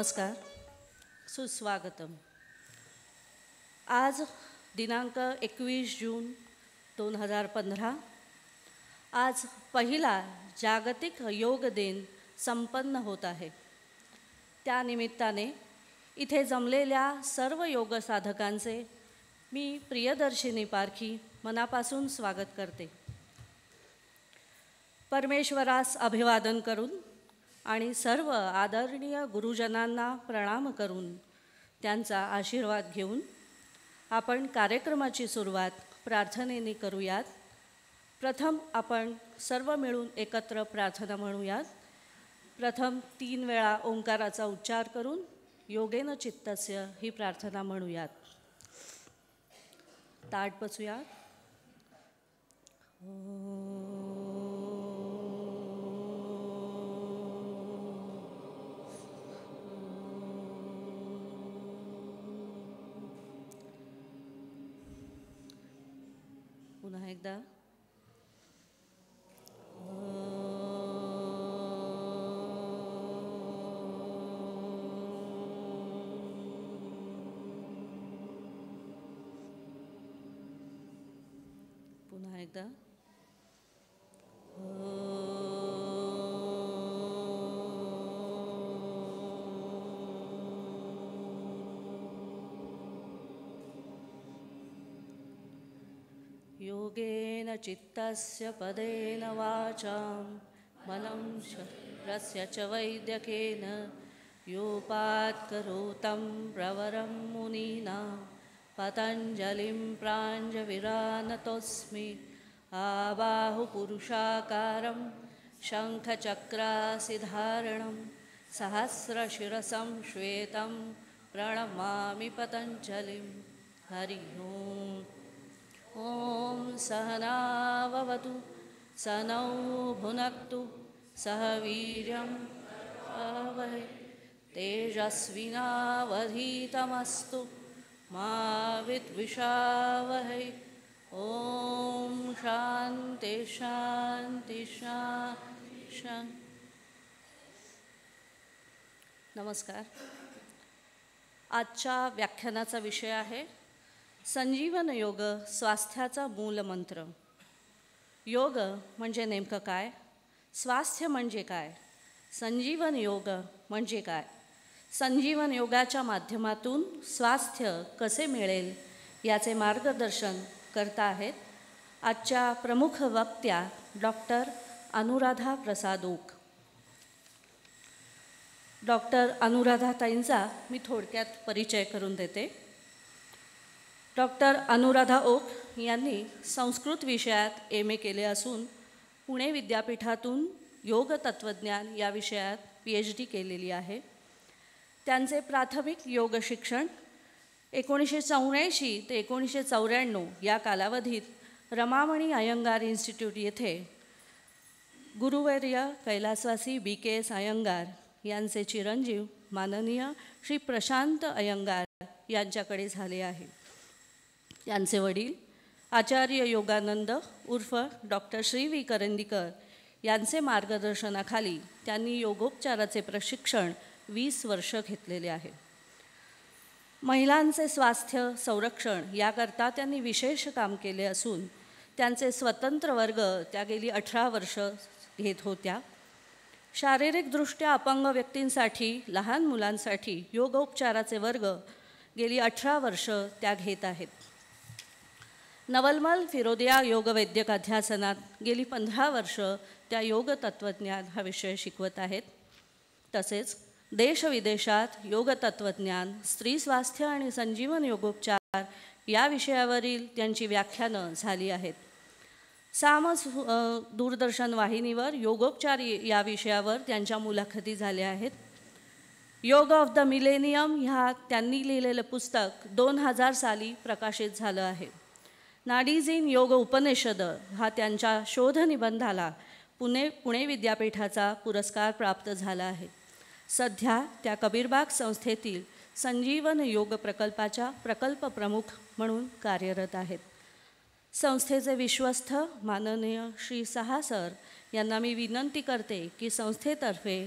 नमस्कार सुस्वागतम आज दिनांक एकवीस जून दोन हजार पंधरा आज पहिला जागतिक योग दिन संपन्न होत आहे त्यानिमित्ताने इथे जमलेल्या सर्व योग साधकांचे मी प्रियदर्शिनी पारखी मनापासून स्वागत करते परमेश्वरास अभिवादन करून आणि सर्व आदरणीय गुरुजनांना प्रणाम करून त्यांचा आशीर्वाद घेऊन आपण कार्यक्रमाची सुरुवात प्रार्थनेने करूयात प्रथम आपण सर्व मिळून एकत्र प्रार्थना म्हणूयात प्रथम तीन वेळा ओंकाराचा उच्चार करून योगेन चित्तस्य ही प्रार्थना म्हणूयात ताट बसूयात 구나이다. 구나이다. चित्तस्य पदेन वाचां मनं शक्रस्य च वैद्यकेन योपात्करोतं प्रवरं मुनीना पतञ्जलिं प्राञ्जविरानतोऽस्मि आबाहुपुरुषाकारं शङ्खचक्रासिधारणं सहस्रशिरसं श्वेतं प्रणमामि पतञ्जलिं हरि ॐ सहनावतु सनौ भुनक्तु सह वीर्यं वहै तेजस्विनावधीतमस्तु मा विद्विषावहै ॐ शान्ति शान्ति नमस्कार आजच्या व्याख्यानाचा विषय आहे संजीवन योग स्वास्थ्याचा मंत्र योग म्हणजे नेमकं काय स्वास्थ्य म्हणजे काय संजीवन योग म्हणजे काय संजीवन योगाच्या माध्यमातून स्वास्थ्य कसे मिळेल याचे मार्गदर्शन करता आहेत आजच्या प्रमुख वक्त्या डॉक्टर अनुराधा प्रसाद ओक डॉक्टर ताईंचा मी थोडक्यात परिचय करून देते डॉक्टर अनुराधा ओक यांनी संस्कृत विषयात एम ए केले असून पुणे विद्यापीठातून योग तत्त्वज्ञान या विषयात पी एच डी केलेली आहे त्यांचे प्राथमिक योग शिक्षण एकोणीसशे चौऱ्याऐंशी ते एकोणीसशे चौऱ्याण्णव या कालावधीत रमामणी अयंगार इन्स्टिट्यूट येथे गुरुवैर्य कैलासवासी बी के एस अयंगार यांचे चिरंजीव माननीय श्री प्रशांत अयंगार यांच्याकडे झाले आहे यांचे वडील आचार्य योगानंद उर्फ डॉक्टर श्री वी करंदीकर यांचे मार्गदर्शनाखाली त्यांनी योगोपचाराचे प्रशिक्षण वीस वर्ष घेतलेले आहे महिलांचे स्वास्थ्य संरक्षण याकरता त्यांनी विशेष काम केले असून त्यांचे स्वतंत्र वर्ग त्या गेली अठरा वर्ष घेत होत्या शारीरिकदृष्ट्या अपंग व्यक्तींसाठी लहान मुलांसाठी योगोपचाराचे वर्ग गेली अठरा वर्ष त्या घेत आहेत नवलमल फिरोदिया योगवैद्यक अध्यासनात गेली पंधरा वर्ष त्या योग तत्त्वज्ञान हा विषय शिकवत आहेत तसेच देशविदेशात तत्त्वज्ञान स्त्री स्वास्थ्य आणि संजीवन योगोपचार या विषयावरील त्यांची व्याख्यानं झाली आहेत साम दूरदर्शन वाहिनीवर योगोपचार या विषयावर त्यांच्या मुलाखती झाल्या आहेत योग ऑफ द मिलेनियम ह्या त्यांनी लिहिलेलं पुस्तक दोन हजार साली प्रकाशित झालं आहे नाडीजीन योग उपनिषद हा त्यांच्या शोधनिबंधाला पुणे पुणे विद्यापीठाचा पुरस्कार प्राप्त झाला आहे सध्या त्या कबीरबाग संस्थेतील संजीवन योग प्रकल्पाच्या प्रकल्प प्रमुख म्हणून कार्यरत आहेत संस्थेचे विश्वस्त माननीय श्री सहा सर यांना मी विनंती करते की संस्थेतर्फे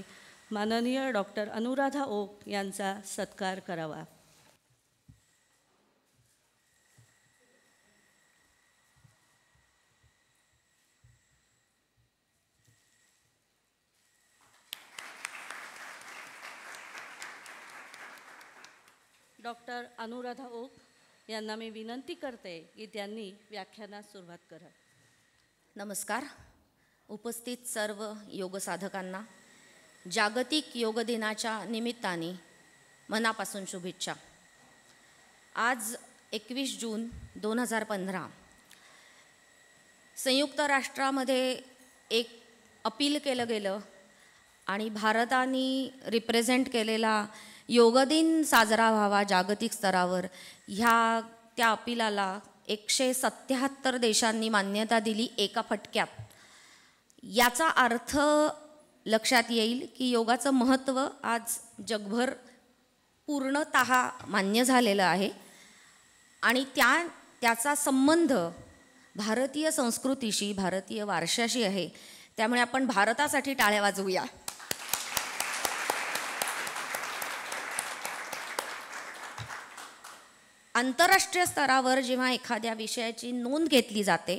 माननीय डॉक्टर अनुराधा ओक यांचा सत्कार करावा डॉक्टर अनुराधा ओक यांना मी विनंती करते की त्यांनी व्याख्यानास सुरुवात करा नमस्कार उपस्थित सर्व योग साधकांना जागतिक योग दिनाच्या निमित्ताने मनापासून शुभेच्छा आज एकवीस जून दोन हजार पंधरा संयुक्त राष्ट्रामध्ये एक अपील केलं गेलं आणि भारताने रिप्रेझेंट केलेला योगदिन साजरा व्हावा जागतिक स्तरावर ह्या त्या अपिलाला एकशे सत्याहत्तर देशांनी मान्यता दिली एका फटक्यात याचा अर्थ लक्षात येईल की योगाचं महत्त्व आज जगभर पूर्णत मान्य झालेलं आहे आणि त्या त्याचा संबंध भारतीय संस्कृतीशी भारतीय वारशाशी आहे त्यामुळे आपण भारतासाठी टाळ्या वाजवूया आंतरराष्ट्रीय स्तरावर जेव्हा एखाद्या विषयाची नोंद घेतली जाते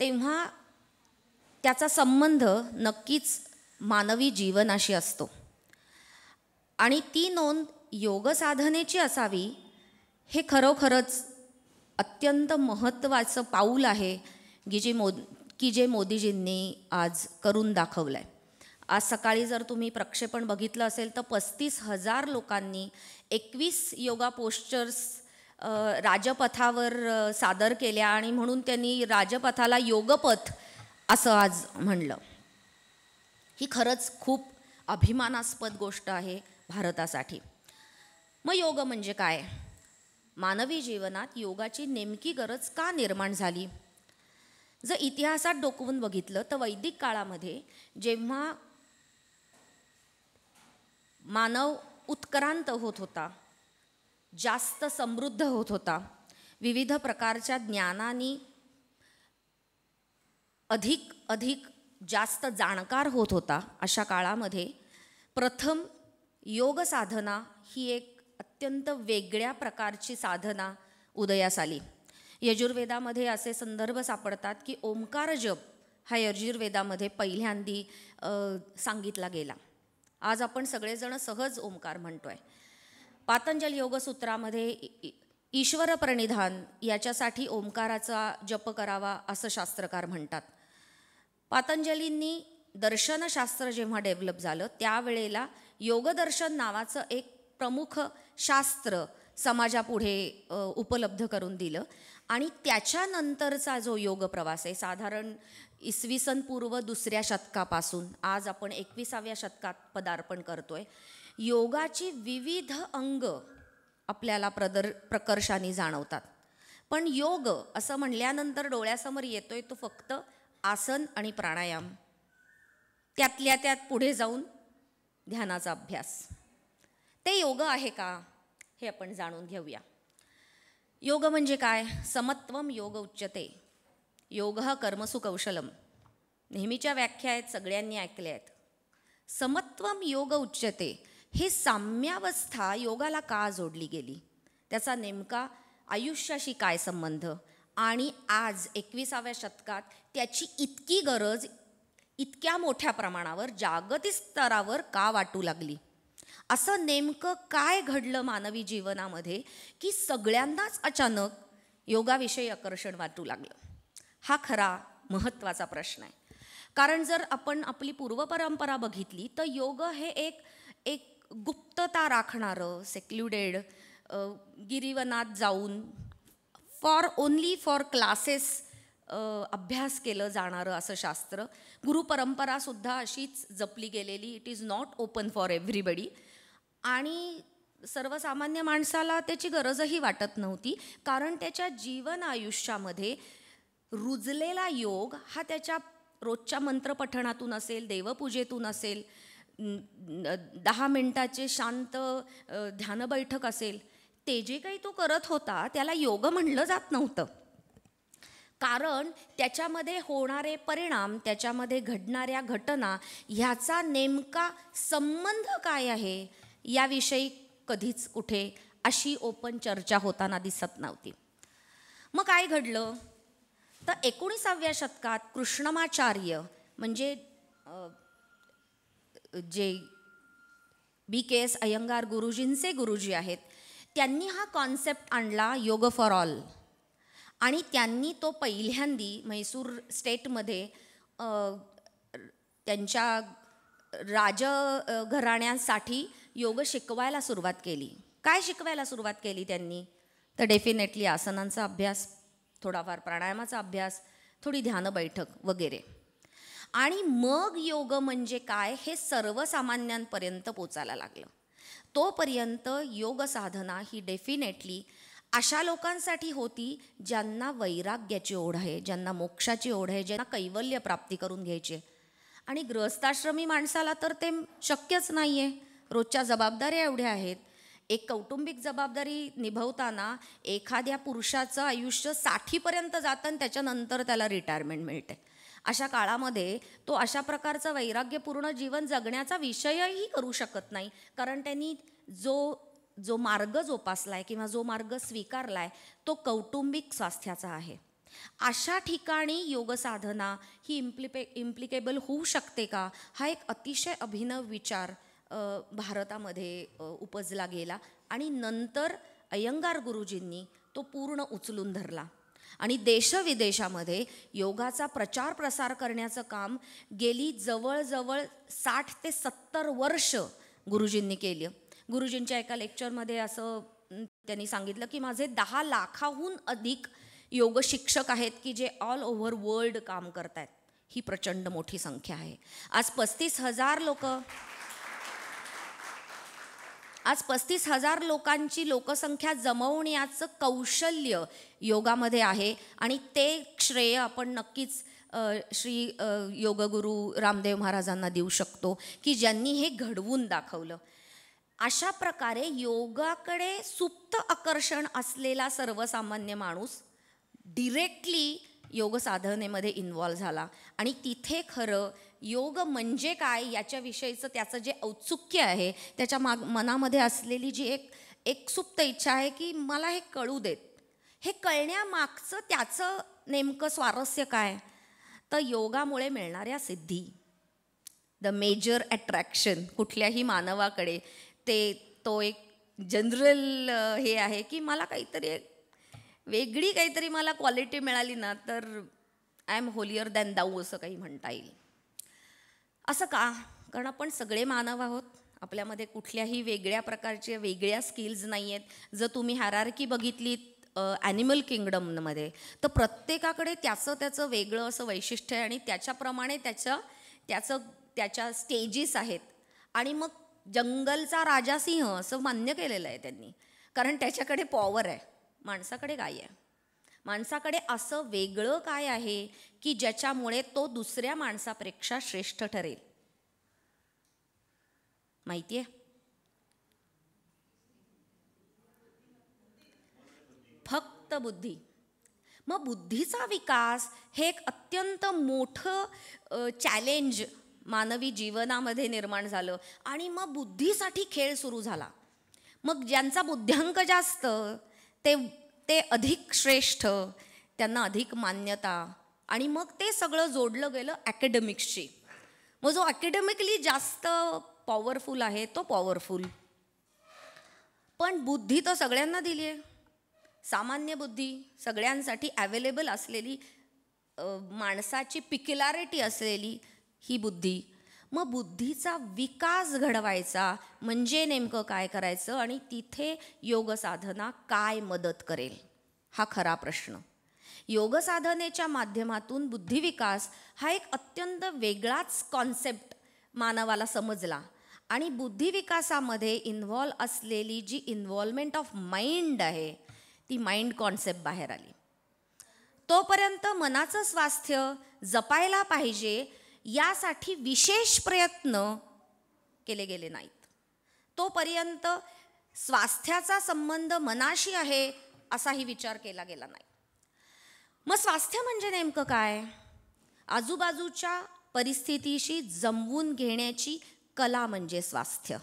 तेव्हा त्याचा संबंध नक्कीच मानवी जीवनाशी असतो आणि ती नोंद योगसाधनेची असावी हे खरोखरच अत्यंत महत्त्वाचं पाऊल आहे की जे मो की जे मोदीजींनी आज करून दाखवलं आहे आज सकाळी जर तुम्ही प्रक्षेपण बघितलं असेल तर पस्तीस हजार लोकांनी एकवीस योगा पोश्चर्स राजपथावर सादर केल्या आणि म्हणून त्यांनी राजपथाला योगपथ असं आज म्हणलं ही खरंच खूप अभिमानास्पद गोष्ट आहे भारतासाठी मग योग म्हणजे काय मानवी जीवनात योगाची नेमकी गरज का निर्माण झाली जर इतिहासात डोकवून बघितलं तर वैदिक काळामध्ये जेव्हा मानव उत्क्रांत होत होता जास्त समृद्ध होत होता विविध प्रकारच्या ज्ञानाने अधिक अधिक जास्त जाणकार होत होता अशा काळामध्ये प्रथम योग साधना ही एक अत्यंत वेगळ्या प्रकारची साधना उदयास आली यजुर्वेदामध्ये असे संदर्भ सापडतात की ओंकार जप हा यजुर्वेदामध्ये पहिल्यांदी सांगितला गेला आज आपण सगळेजण सहज ओंकार म्हणतो आहे पातंजल योगसूत्रामध्ये ईश्वर प्रणिधान याच्यासाठी ओंकाराचा जप करावा असं शास्त्रकार म्हणतात पातंजलींनी दर्शनशास्त्र जेव्हा डेव्हलप झालं त्यावेळेला योगदर्शन नावाचं एक प्रमुख शास्त्र समाजापुढे उपलब्ध करून दिलं आणि त्याच्यानंतरचा जो योग प्रवास आहे साधारण इसवी पूर्व दुसऱ्या शतकापासून आज आपण एकविसाव्या शतकात पदार्पण करतोय योगाची विविध अंग आपल्याला प्रदर प्रकर्षाने जाणवतात पण योग असं म्हणल्यानंतर डोळ्यासमोर येतोय तो फक्त आसन आणि प्राणायाम त्यातल्या त्यात पुढे जाऊन ध्यानाचा अभ्यास ते योग आहे का हे आपण जाणून घेऊया योग म्हणजे काय समत्वम योग उच्चते योग हा कर्मसु नेहमीच्या व्याख्या आहेत सगळ्यांनी ऐकल्या आहेत समत्वम योग उच्चते ही साम्यावस्था योगाला का जोडली गेली त्याचा नेमका आयुष्याशी काय संबंध आणि आज एकविसाव्या शतकात त्याची इतकी गरज इतक्या मोठ्या प्रमाणावर जागतिक स्तरावर का वाटू लागली असं नेमकं काय घडलं मानवी जीवनामध्ये की सगळ्यांनाच अचानक योगाविषयी आकर्षण वाटू लागलं हा खरा महत्त्वाचा प्रश्न आहे कारण जर आपण आपली पूर्वपरंपरा बघितली तर योग हे एक एक गुप्तता राखणारं सेक्ल्युडेड गिरीवनात जाऊन फॉर ओनली फॉर क्लासेस अभ्यास केलं जाणारं असं शास्त्र गुरुपरंपरासुद्धा अशीच जपली गेलेली it is not open for everybody आणि सर्वसामान्य माणसाला त्याची गरजही वाटत नव्हती कारण त्याच्या जीवन आयुष्यामध्ये रुजलेला योग हा त्याच्या रोजच्या मंत्रपठणातून असेल देवपूजेतून असेल दहा मिनटाचे शांत ध्यान बैठक असेल ते जे काही तो करत होता त्याला योग म्हणलं जात नव्हतं कारण त्याच्यामध्ये होणारे परिणाम त्याच्यामध्ये घडणाऱ्या घटना ह्याचा नेमका संबंध काय आहे याविषयी कधीच कुठे अशी ओपन चर्चा होताना दिसत नव्हती मग काय घडलं तर एकोणीसाव्या शतकात कृष्णमाचार्य म्हणजे जे बी के एस अयंगार गुरुजींचे गुरुजी आहेत त्यांनी हा कॉन्सेप्ट आणला योग फॉर ऑल आणि त्यांनी तो पहिल्यांदी म्हैसूर स्टेटमध्ये त्यांच्या राजघराण्यांसाठी योग शिकवायला सुरुवात केली काय शिकवायला सुरुवात केली त्यांनी तर डेफिनेटली आसनांचा अभ्यास थोडाफार प्राणायामाचा अभ्यास थोडी ध्यान बैठक वगैरे आणि मग योग म्हणजे काय हे सर्वसामान्यांपर्यंत पोचायला लागलं तोपर्यंत योग साधना ही डेफिनेटली अशा लोकांसाठी होती ज्यांना वैराग्याची ओढ आहे ज्यांना मोक्षाची ओढ आहे ज्यांना कैवल्य प्राप्ती करून घ्यायची आणि ग्रहस्थाश्रमी माणसाला तर ते शक्यच नाही आहे रोजच्या जबाबदाऱ्या एवढ्या आहेत एक कौटुंबिक जबाबदारी निभवताना एखाद्या पुरुषाचं आयुष्य साठीपर्यंत जातं आणि त्याच्यानंतर त्याला रिटायरमेंट मिळते अशा काळामध्ये तो अशा प्रकारचं वैराग्यपूर्ण जीवन जगण्याचा विषयही करू शकत नाही कारण त्यांनी जो जो मार्ग जोपासला आहे किंवा जो मार्ग स्वीकारला आहे तो कौटुंबिक स्वास्थ्याचा आहे अशा ठिकाणी योगसाधना ही इम्प्लिपे इम्प्लिकेबल होऊ शकते का हा एक अतिशय अभिनव विचार भारतामध्ये उपजला गेला आणि नंतर अय्यंगार गुरुजींनी तो पूर्ण उचलून धरला आणि देशविदेशामध्ये योगाचा प्रचार प्रसार करण्याचं काम गेली जवळजवळ साठ ते सत्तर वर्ष गुरुजींनी केलं गुरुजींच्या एका लेक्चरमध्ये असं त्यांनी सांगितलं की माझे दहा लाखाहून अधिक योग शिक्षक आहेत की जे ऑल ओव्हर वर्ल्ड काम करत ही प्रचंड मोठी संख्या आहे आज पस्तीस हजार लोकं आज पस्तीस हजार लोकांची लोकसंख्या जमवण्याचं कौशल्य योगामध्ये आहे आणि ते श्रेय आपण नक्कीच श्री योगगुरु रामदेव महाराजांना देऊ शकतो की ज्यांनी हे घडवून दाखवलं अशा प्रकारे योगाकडे सुप्त आकर्षण असलेला सर्वसामान्य माणूस डिरेक्टली योग साधनेमध्ये इन्वॉल्व्ह झाला आणि तिथे खरं योग म्हणजे काय याच्याविषयीचं त्याचं जे औत्सुक्य आहे त्याच्या माग मनामध्ये असलेली जी एक एक सुप्त इच्छा आहे की मला हे कळू देत हे कळण्यामागचं त्याचं नेमकं स्वारस्य काय तर योगामुळे मिळणाऱ्या सिद्धी द मेजर अट्रॅक्शन कुठल्याही मानवाकडे ते तो एक जनरल हे आहे की मला काहीतरी वेगळी काहीतरी मला क्वालिटी मिळाली ना तर I am holier than thou असं काही म्हणता येईल असं का कारण आपण सगळे मानव आहोत आपल्यामध्ये कुठल्याही वेगळ्या प्रकारचे वेगळ्या स्किल्स नाही आहेत जर तुम्ही हॅरारकी बघितलीत ॲनिमल किंगडममध्ये तर प्रत्येकाकडे त्याचं त्याचं वेगळं असं वैशिष्ट्य आहे आणि त्याच्याप्रमाणे त्याचं त्याचं त्याच्या स्टेजीस आहेत आणि मग जंगलचा राजा सिंह असं मान्य केलेलं आहे त्यांनी कारण त्याच्याकडे पॉवर आहे माणसाकडे काय आहे माणसाकडे असं वेगळं काय आहे की ज्याच्यामुळे तो दुसऱ्या माणसापेक्षा श्रेष्ठ ठरेल माहिती आहे फक्त बुद्धी मग बुद्धीचा विकास हे एक अत्यंत मोठं चॅलेंज मानवी जीवनामध्ये निर्माण झालं आणि मग बुद्धीसाठी खेळ सुरू झाला मग ज्यांचा बुद्ध्यांक जास्त ते ते अधिक श्रेष्ठ त्यांना अधिक मान्यता आणि मग ते सगळं जोडलं गेलं ॲकॅडमिक्सशी मग जो ॲकॅडमिकली जास्त पॉवरफुल आहे तो पॉवरफुल पण बुद्धी तर सगळ्यांना दिली आहे सामान्य बुद्धी सगळ्यांसाठी ॲवेलेबल असलेली माणसाची पिक्युलॅरिटी असलेली ही बुद्धी मग बुद्धीचा विकास घडवायचा म्हणजे नेमकं काय करायचं आणि तिथे योगसाधना काय मदत करेल हा खरा प्रश्न योगसाधनेच्या माध्यमातून बुद्धिविकास हा एक अत्यंत वेगळाच कॉन्सेप्ट मानवाला समजला आणि बुद्धिविकासामध्ये इन्व्हॉल्व असलेली जी इन्व्हॉल्वमेंट ऑफ माइंड आहे ती माइंड कॉन्सेप्ट बाहेर आली तोपर्यंत मनाचं स्वास्थ्य जपायला पाहिजे यासाठी विशेष प्रयत्न केले गेले नाहीत तोपर्यंत स्वास्थ्याचा संबंध मनाशी आहे असाही विचार केला गेला नाही मग स्वास्थ्य म्हणजे नेमकं काय आजूबाजूच्या परिस्थितीशी जमवून घेण्याची कला म्हणजे स्वास्थ्य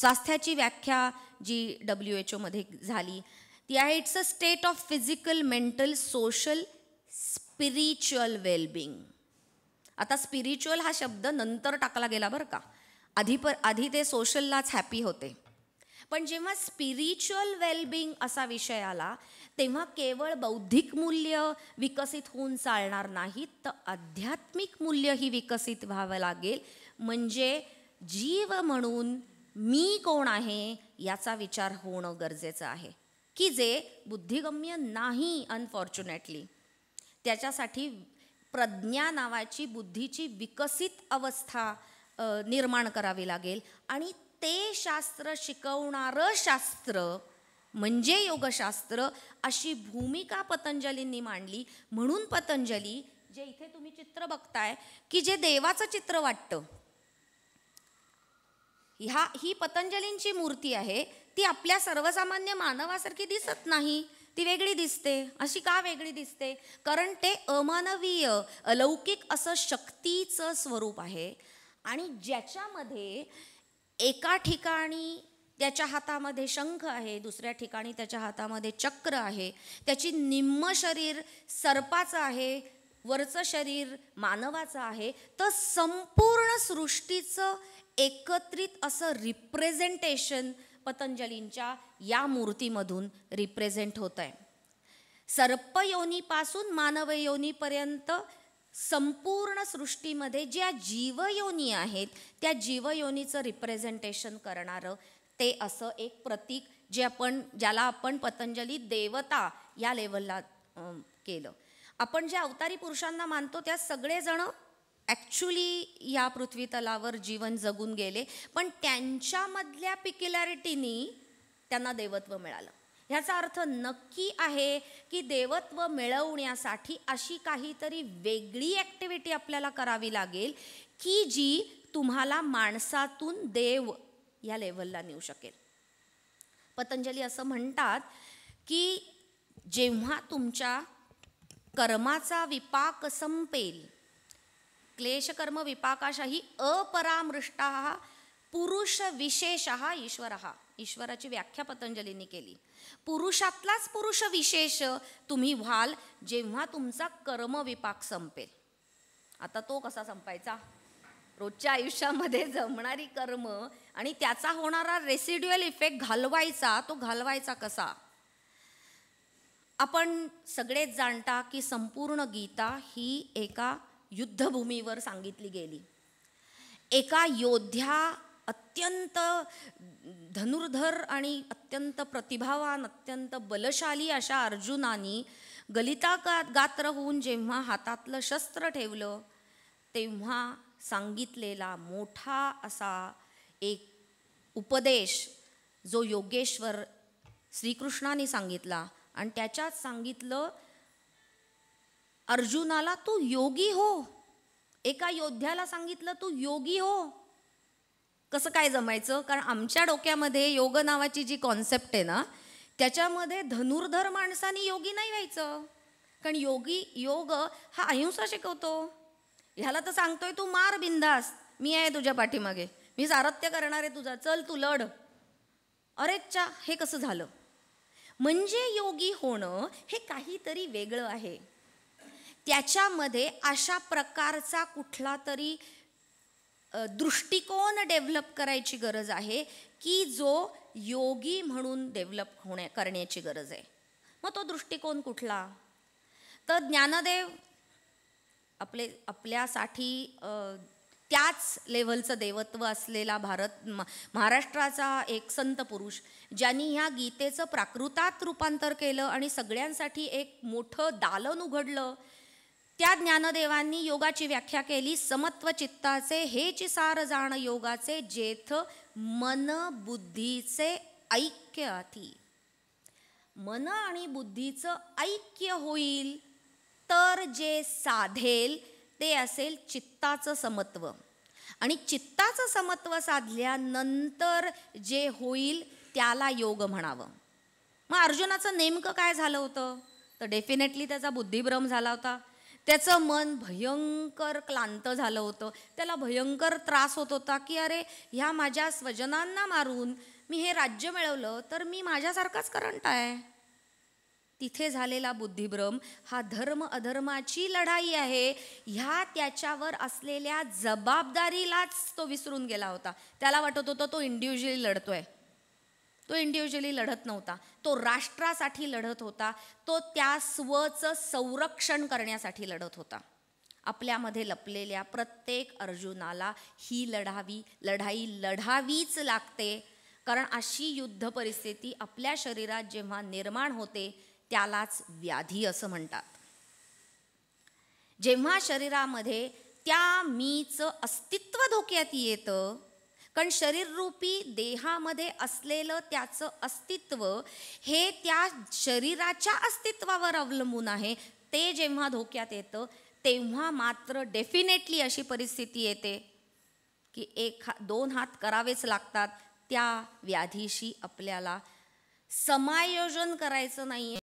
स्वास्थ्याची व्याख्या जी डब्ल्यू एच ओमध्ये झाली ती आहे it's a state of physical mental social spiritual wellbeing आता स्पिरिच्युअल हा शब्द नंतर टाकला गेला बरं का आधी पर आधी ते सोशललाच हॅपी होते पण जेव्हा स्पिरिच्युअल वेलबिंग असा विषय आला तेव्हा केवळ बौद्धिक मूल्य विकसित होऊन चालणार नाहीत तर आध्यात्मिक मूल्य ही विकसित व्हावं लागेल म्हणजे जीव म्हणून मी कोण आहे याचा विचार होणं गरजेचं आहे की जे बुद्धिगम्य नाही अनफॉर्च्युनेटली त्याच्यासाठी प्रज्ञा नावाची बुद्धीची विकसित अवस्था निर्माण करावी लागेल आणि ते शास्त्र शिकवणारं शास्त्र म्हणजे योगशास्त्र अशी भूमिका पतंजलींनी मांडली म्हणून पतंजली जे इथे तुम्ही चित्र बघताय की जे देवाचं चित्र वाटतं ह्या ही पतंजलींची मूर्ती आहे ती आपल्या सर्वसामान्य मानवासारखी दिसत नाही ती वेगळी दिसते अशी का वेगळी दिसते कारण ते अमानवीय अलौकिक असं शक्तीचं स्वरूप आहे आणि ज्याच्यामध्ये एका ठिकाणी त्याच्या हातामध्ये शंख आहे दुसऱ्या ठिकाणी त्याच्या हातामध्ये चक्र आहे त्याची निम्म शरीर सर्पाचं आहे वरचं शरीर मानवाचं आहे तर संपूर्ण सृष्टीचं एकत्रित असं रिप्रेझेंटेशन पतंजलींच्या या मूर्तीमधून रिप्रेझेंट होत आहे सर्पयोनीपासून मानवयोनीपर्यंत संपूर्ण सृष्टीमध्ये ज्या जीवयोनी आहेत त्या जीवयोनीचं रिप्रेझेंटेशन करणारं ते असं एक प्रतीक जे आपण ज्याला आपण पतंजली देवता या लेवलला केलं आपण ज्या अवतारी पुरुषांना मानतो त्या सगळेजणं ॲक्च्युली या पृथ्वीतलावर जीवन जगून गेले पण त्यांच्यामधल्या पिक्युलॅरिटीनी त्यांना देवत्व मिळालं ह्याचा अर्थ नक्की आहे की देवत्व मिळवण्यासाठी अशी काहीतरी वेगळी ॲक्टिव्हिटी आपल्याला करावी लागेल की जी तुम्हाला माणसातून देव या लेवलला नेऊ शकेल पतंजली असं म्हणतात की जेव्हा तुमच्या कर्माचा विपाक संपेल क्लेशकर्म विपाकाशाही अपरामृष्टा पुरुष विशेष ईश्वर ईश्वराची व्याख्या पतंजलीने केली पुरुषातलाच पुरुष विशेष तुम्ही व्हाल जेव्हा तुमचा कर्मविपाक संपेल आता तो कसा संपायचा रोजच्या आयुष्यामध्ये जमणारी कर्म आणि त्याचा होणारा रेसिड्युअल इफेक्ट घालवायचा तो घालवायचा कसा आपण सगळेच जाणता की संपूर्ण गीता ही एका युद्धभूमीवर सांगितली गेली एका योद्ध्या अत्यंत धनुर्धर आणि अत्यंत प्रतिभावान अत्यंत बलशाली अशा अर्जुनानी गलिता गात्र होऊन जेव्हा हातातलं शस्त्र ठेवलं तेव्हा सांगितलेला मोठा असा एक उपदेश जो योगेश्वर श्रीकृष्णाने सांगितला आणि त्याच्यात सांगितलं अर्जुनाला तू योगी हो एका योद्ध्याला सांगितलं तू योगी हो कसं काय जमायचं कारण आमच्या डोक्यामध्ये योग नावाची जी कॉन्सेप्ट आहे ना त्याच्यामध्ये धनुर्धर माणसानी योगी नाही व्हायचं कारण योगी योग हा अहिंसा शिकवतो ह्याला तर सांगतोय तू मार बिंदास मी आहे तुझ्या पाठीमागे मी सारत्य करणार आहे तुझा चल तू लढ चा हे कसं झालं म्हणजे योगी होणं हे काहीतरी वेगळं आहे त्याच्यामध्ये अशा प्रकारचा कुठला तरी दृष्टिकोन डेव्हलप करायची गरज आहे की जो योगी म्हणून डेव्हलप होण्या करण्याची गरज आहे मग तो दृष्टिकोन कुठला तर ज्ञानदेव आपले आपल्यासाठी त्याच लेवलचं देवत्व असलेला भारत महाराष्ट्राचा एक संत पुरुष ज्यांनी ह्या गीतेचं प्राकृतात रूपांतर केलं आणि सगळ्यांसाठी एक मोठं दालन उघडलं त्या ज्ञानदेवांनी योगाची व्याख्या केली समत्व चित्ताचे हेच सार जाण योगाचे जेथ मन बुद्धीचे ऐक्य अथी मन आणि बुद्धीचं ऐक्य होईल तर जे साधेल ते असेल चित्ताचं समत्व आणि चित्ताचं समत्व साधल्यानंतर जे होईल त्याला योग म्हणावं मग अर्जुनाचं नेमकं काय झालं होतं तर डेफिनेटली त्याचा बुद्धिभ्रम झाला होता त्याचं मन भयंकर क्लांत झालं होतं त्याला भयंकर त्रास होत होता की अरे ह्या माझ्या स्वजनांना मारून मी हे राज्य मिळवलं तर मी माझ्यासारखाच करंट आहे तिथे झालेला बुद्धिभ्रम हा धर्म अधर्माची लढाई आहे ह्या त्याच्यावर असलेल्या जबाबदारीलाच तो विसरून गेला होता त्याला वाटत होतं तो इंडिव्हिज्युअली लढतोय तो इंडिव्हिज्युअली लढत नव्हता तो राष्ट्रासाठी लढत होता तो त्या स्वचं संरक्षण करण्यासाठी लढत होता आपल्यामध्ये लपलेल्या प्रत्येक अर्जुनाला ही लढावी लढाई लढावीच लागते कारण अशी युद्ध परिस्थिती आपल्या शरीरात जेव्हा निर्माण होते त्यालाच व्याधी असं म्हणतात जेव्हा शरीरामध्ये त्या मीचं अस्तित्व धोक्यात येतं कारण शरीररूपी देहामध्ये असलेलं त्याचं अस्तित्व हे त्या शरीराच्या अस्तित्वावर अवलंबून आहे ते जेव्हा धोक्यात येतं तेव्हा मात्र डेफिनेटली अशी परिस्थिती येते की एक हा दोन हात करावेच लागतात त्या व्याधीशी आपल्याला समायोजन करायचं नाही